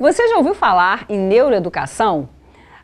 Você já ouviu falar em neuroeducação?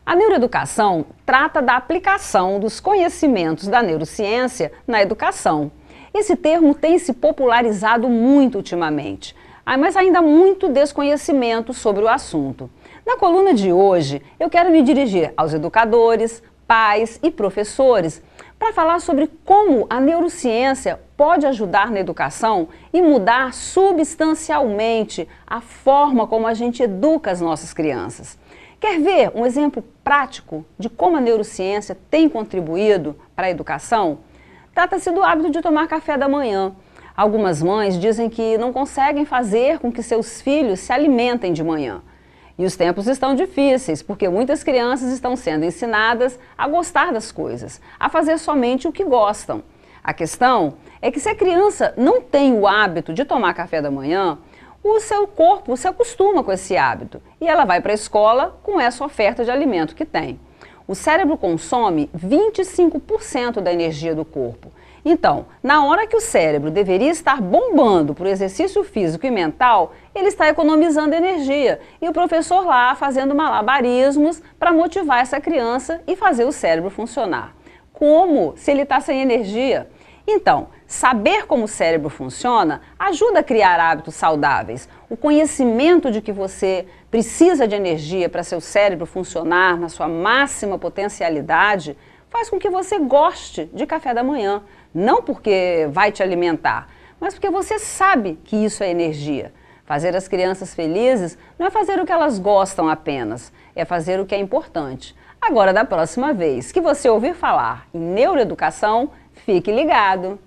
A neuroeducação trata da aplicação dos conhecimentos da neurociência na educação. Esse termo tem se popularizado muito ultimamente, ah, mas ainda há muito desconhecimento sobre o assunto. Na coluna de hoje, eu quero me dirigir aos educadores, pais e professores para falar sobre como a neurociência pode ajudar na educação e mudar substancialmente a forma como a gente educa as nossas crianças. Quer ver um exemplo prático de como a neurociência tem contribuído para a educação? Trata-se do hábito de tomar café da manhã. Algumas mães dizem que não conseguem fazer com que seus filhos se alimentem de manhã. E os tempos estão difíceis, porque muitas crianças estão sendo ensinadas a gostar das coisas, a fazer somente o que gostam. A questão é que se a criança não tem o hábito de tomar café da manhã, o seu corpo se acostuma com esse hábito e ela vai para a escola com essa oferta de alimento que tem. O cérebro consome 25% da energia do corpo. Então, na hora que o cérebro deveria estar bombando o exercício físico e mental, ele está economizando energia e o professor lá fazendo malabarismos para motivar essa criança e fazer o cérebro funcionar. Como se ele está sem energia? Então, saber como o cérebro funciona ajuda a criar hábitos saudáveis. O conhecimento de que você precisa de energia para seu cérebro funcionar na sua máxima potencialidade faz com que você goste de café da manhã. Não porque vai te alimentar, mas porque você sabe que isso é energia. Fazer as crianças felizes não é fazer o que elas gostam apenas, é fazer o que é importante. Agora, da próxima vez que você ouvir falar em neuroeducação, fique ligado!